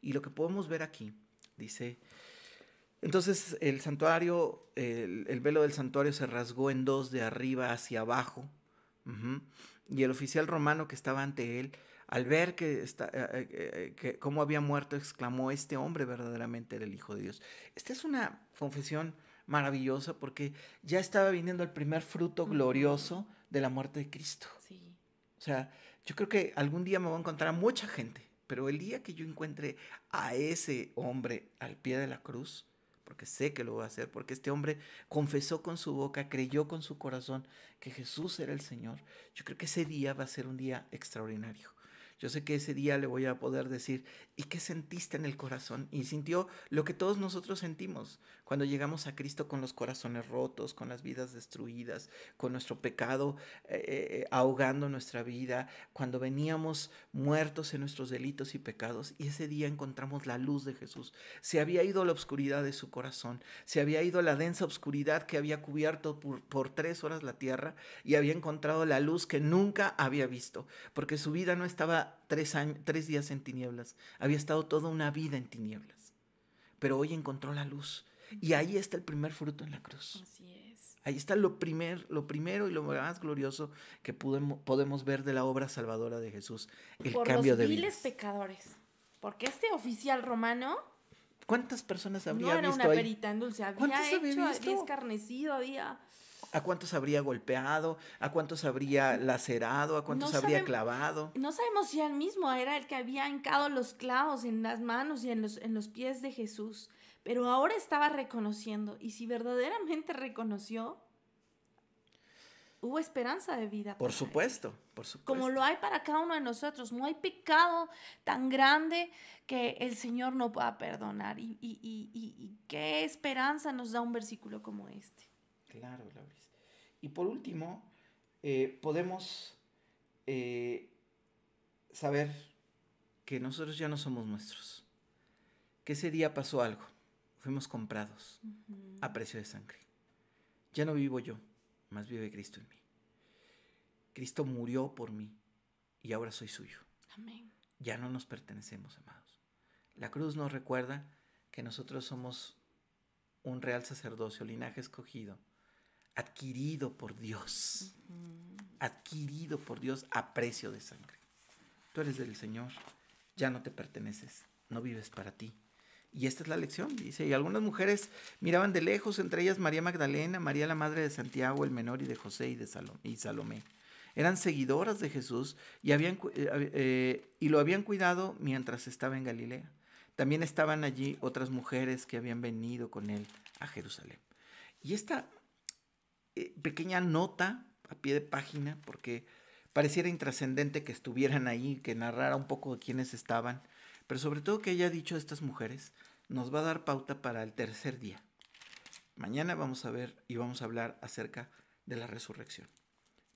Y lo que podemos ver aquí Dice, entonces el santuario, el, velo del santuario se rasgó en dos de arriba hacia abajo. Y el oficial romano que estaba ante él, al ver que, está, eh, eh, eh, que cómo había muerto, exclamó, este hombre verdaderamente era el Hijo de Dios. Esta es una confesión maravillosa porque ya estaba viniendo el primer fruto glorioso de la muerte de Cristo. Sí. O sea, yo creo que algún día me voy a encontrar a mucha gente pero el día que yo encuentre a ese hombre al pie de la cruz, porque sé que lo va a hacer, porque este hombre confesó con su boca, creyó con su corazón que Jesús era el Señor, yo creo que ese día va a ser un día extraordinario. Yo sé que ese día le voy a poder decir, ¿y qué sentiste en el corazón? Y sintió lo que todos nosotros sentimos, cuando llegamos a Cristo con los corazones rotos, con las vidas destruidas, con nuestro pecado eh, eh, eh, ahogando nuestra vida, cuando veníamos muertos en nuestros delitos y pecados, y ese día encontramos la luz de Jesús. Se había ido la oscuridad de su corazón, se había ido la densa oscuridad que había cubierto por, tres horas la tierra y había encontrado la luz que nunca había visto, porque su vida no estaba tres días en tinieblas, había estado toda una vida en tinieblas pero hoy encontró la luz y ahí está el primer fruto en la cruz. Así es. Ahí está lo, primer, lo primero y lo más glorioso que podemos, ver de la obra salvadora de Jesús, el cambio de vidas. pecadores. Porque este oficial romano ¿Cuántas personas habría visto No era una dulce, había ¿Cuántos hecho, había escarnecido, había... ¿A cuántos habría golpeado? ¿A cuántos habría lacerado? ¿A cuántos habría clavado? No sabemos si él mismo era el que había hincado los clavos en las manos y en los, en los pies de Jesús. Pero ahora estaba reconociendo y si verdaderamente reconoció, hubo esperanza de vida. Por supuesto, por supuesto. Como lo hay para cada uno de nosotros. No hay pecado tan grande que el Señor no pueda perdonar. Y, qué esperanza nos da un versículo como este. Claro, Lauris. Y por último, eh, podemos eh, saber que nosotros ya no somos nuestros. Que ese día pasó algo fuimos comprados a precio de sangre. Ya no vivo yo, más vive Cristo en mí. Cristo murió por mí y ahora soy suyo. Ya no nos pertenecemos, amados. La cruz nos recuerda que nosotros somos un real sacerdocio, linaje escogido, adquirido por Dios, adquirido por Dios a precio de sangre. Tú eres del Señor, ya no te perteneces, no vives para ti, y esta es la lección, dice. Y algunas mujeres miraban de lejos, entre ellas María Magdalena, María la madre de Santiago, el menor y de José y de Salomé. Eran seguidoras de Jesús y, habían, eh, eh, y lo habían cuidado mientras estaba en Galilea. También estaban allí otras mujeres que habían venido con él a Jerusalén. Y esta eh, pequeña nota a pie de página, porque pareciera intrascendente que estuvieran ahí, que narrara un poco de quiénes estaban, pero sobre todo que haya dicho a estas mujeres nos va a dar pauta para el tercer día. Mañana vamos a ver y vamos a hablar acerca de la resurrección.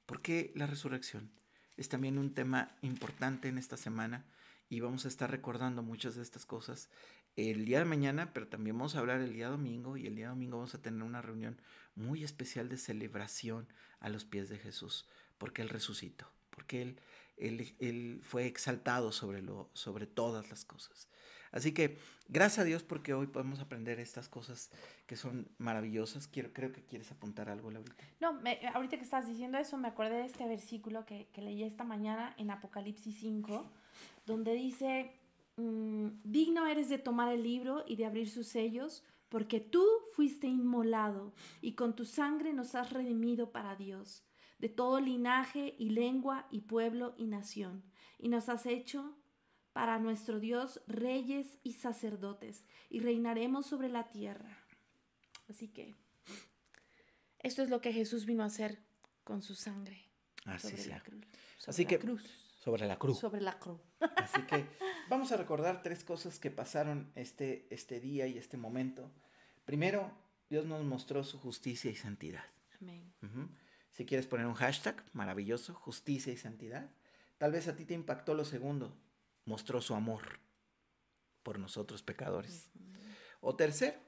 ¿Por qué la resurrección? Es también un tema importante en esta semana y vamos a estar recordando muchas de estas cosas el día de mañana, pero también vamos a hablar el día domingo y el día domingo vamos a tener una reunión muy especial de celebración a los pies de Jesús, porque Él resucitó, porque Él él, fue exaltado sobre, todas las cosas. Así que gracias a Dios porque hoy podemos aprender estas cosas que son maravillosas. Quiero, creo que quieres apuntar algo, Laurita. No, ahorita que estás diciendo eso, me acordé de este versículo que, leí esta mañana en Apocalipsis 5, donde dice, mm, digno eres de tomar el libro y de abrir sus sellos, porque tú fuiste inmolado y con tu sangre nos has redimido para Dios de todo linaje y lengua y pueblo y nación, y nos has hecho para nuestro Dios reyes y sacerdotes, y reinaremos sobre la tierra. Así que esto es lo que Jesús vino a hacer con su sangre Así sobre Sobre la que cruz. Sobre la cruz. Sobre la cruz. Así que *laughs* vamos a recordar tres cosas que pasaron este, este día y este momento. Primero, Dios nos mostró su justicia y santidad. Amén. Si quieres poner un hashtag, maravilloso, justicia y santidad. Tal vez a ti te impactó lo segundo, mostró su amor por nosotros pecadores. O tercero,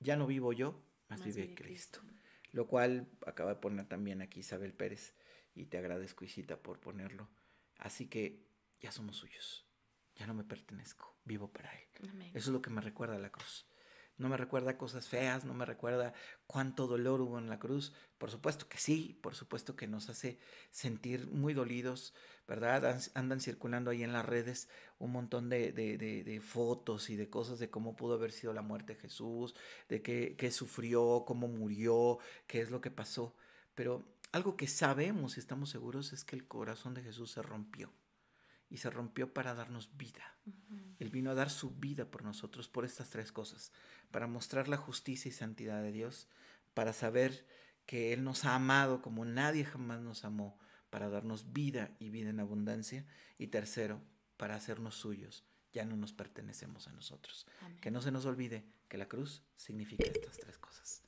ya no vivo yo, más, vive, Cristo. Lo cual acaba de poner también aquí Isabel Pérez y te agradezco Isita por ponerlo. Así que ya somos suyos, ya no me pertenezco, vivo para Él. Eso es lo que me recuerda a la cruz no me recuerda cosas feas, no me recuerda cuánto dolor hubo en la cruz. Por supuesto que sí, por supuesto que nos hace sentir muy dolidos, ¿verdad? Andan circulando ahí en las redes un montón de, fotos y de cosas de cómo pudo haber sido la muerte de Jesús, de qué sufrió, cómo murió, qué es lo que pasó. Pero algo que sabemos y estamos seguros es que el corazón de Jesús se rompió y se rompió para darnos vida. Él vino a dar su vida por nosotros, por estas tres cosas, para mostrar la justicia y santidad de Dios, para saber que Él nos ha amado como nadie jamás nos amó, para darnos vida y vida en abundancia, y tercero, para hacernos suyos. Ya no nos pertenecemos a nosotros. Que no se nos olvide que la cruz significa estas tres cosas.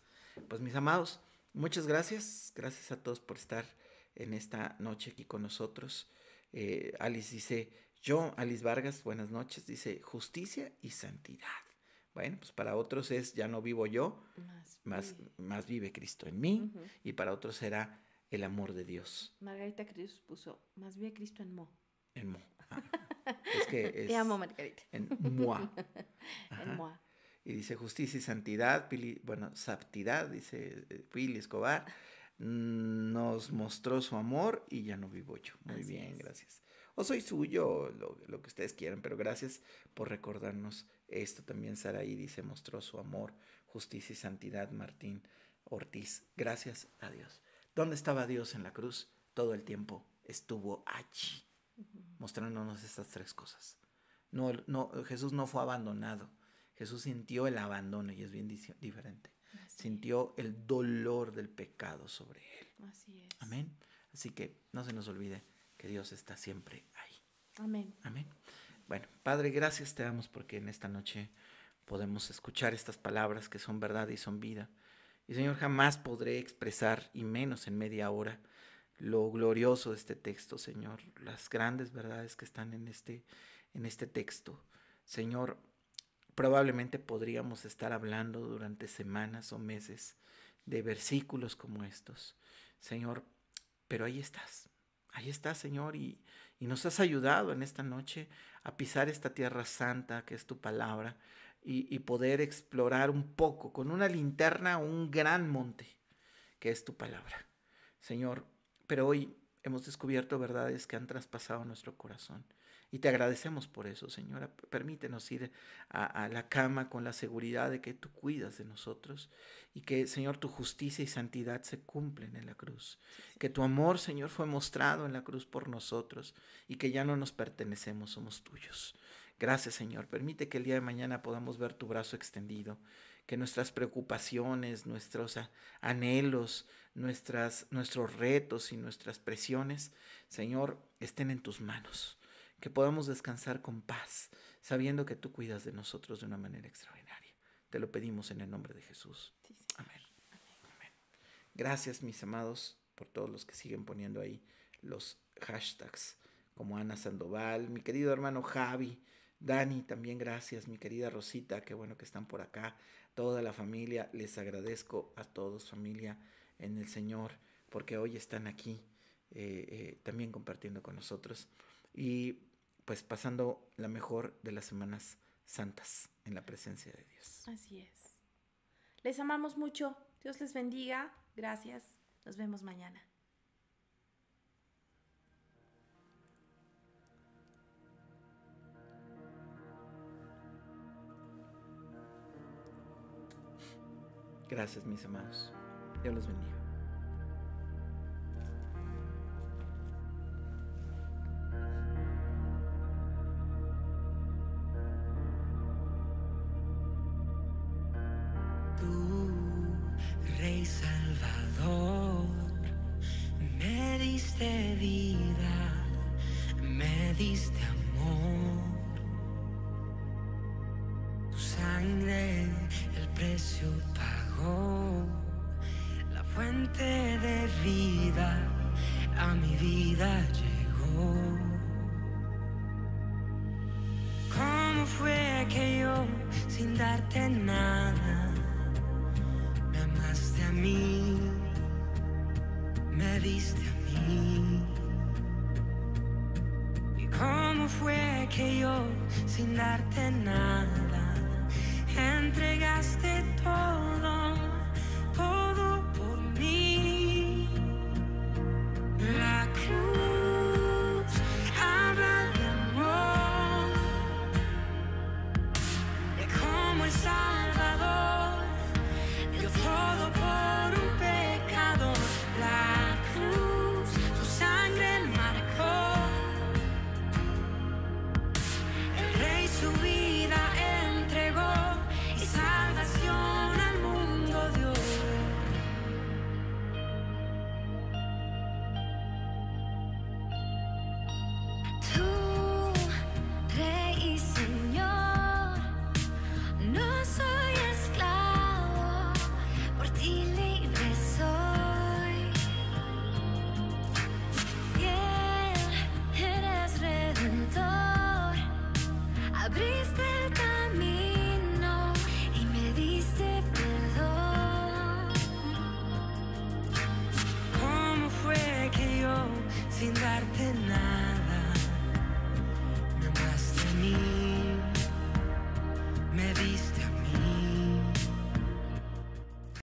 Pues mis amados, muchas gracias. Gracias a todos por estar en esta noche aquí con nosotros. Eh, Alice dice, yo, Alice Vargas, buenas noches, dice justicia y santidad. Bueno, pues para otros es, ya no vivo yo, más, vive. Cristo en mí, y para otros será el amor de Dios. Margarita Cruz puso, más vive Cristo en Mo. En Mo. *laughs* Te amo, Margarita. En Moa. *laughs* en Moa. Y dice justicia y santidad, bueno, saptidad, dice eh, Pili Escobar nos mostró su amor y ya no vivo yo. Muy bien, gracias. O soy suyo, lo, lo, que ustedes quieran, pero gracias por recordarnos esto. También Saraí dice, mostró su amor, justicia y santidad, Martín Ortiz. Gracias a Dios. ¿Dónde estaba Dios en la cruz? Todo el tiempo estuvo allí, mostrándonos estas tres cosas. No, no, Jesús no fue abandonado. Jesús sintió el abandono y es bien diferente sintió el dolor del pecado sobre él. Así es. Amén. Así que no se nos olvide que Dios está siempre ahí. Amén. Amén. Bueno, Padre, gracias te damos porque en esta noche podemos escuchar estas palabras que son verdad y son vida. Y Señor, jamás podré expresar, y menos en media hora, lo glorioso de este texto, Señor, las grandes verdades que están en este, en este texto. Señor, probablemente podríamos estar hablando durante semanas o meses de versículos como estos. Señor, pero ahí estás, ahí estás, Señor, y, nos has ayudado en esta noche a pisar esta tierra santa que es tu palabra y, y poder explorar un poco con una linterna un gran monte que es tu palabra. Señor, pero hoy hemos descubierto verdades que han traspasado nuestro corazón y te agradecemos por eso, Señora. Permítenos ir a, la cama con la seguridad de que tú cuidas de nosotros y que, Señor, tu justicia y santidad se cumplen en la cruz. Que tu amor, Señor, fue mostrado en la cruz por nosotros y que ya no nos pertenecemos, somos tuyos. Gracias, Señor. Permite que el día de mañana podamos ver tu brazo extendido que nuestras preocupaciones, nuestros anhelos, nuestras, nuestros retos y nuestras presiones, Señor, estén en tus manos que podamos descansar con paz, sabiendo que tú cuidas de nosotros de una manera extraordinaria. Te lo pedimos en el nombre de Jesús. Amén. Gracias, mis amados, por todos los que siguen poniendo ahí los hashtags, como Ana Sandoval, mi querido hermano Javi, Dani, también gracias, mi querida Rosita, qué bueno que están por acá, toda la familia, les agradezco a todos, familia, en el Señor, porque hoy están aquí eh, eh, también compartiendo con nosotros. Y pues pasando la mejor de las semanas santas en la presencia de Dios. Así es. Les amamos mucho. Dios les bendiga. Gracias. Nos vemos mañana. Gracias, mis amados. Dios los bendiga. precio pagó la fuente de vida a mi vida llegó.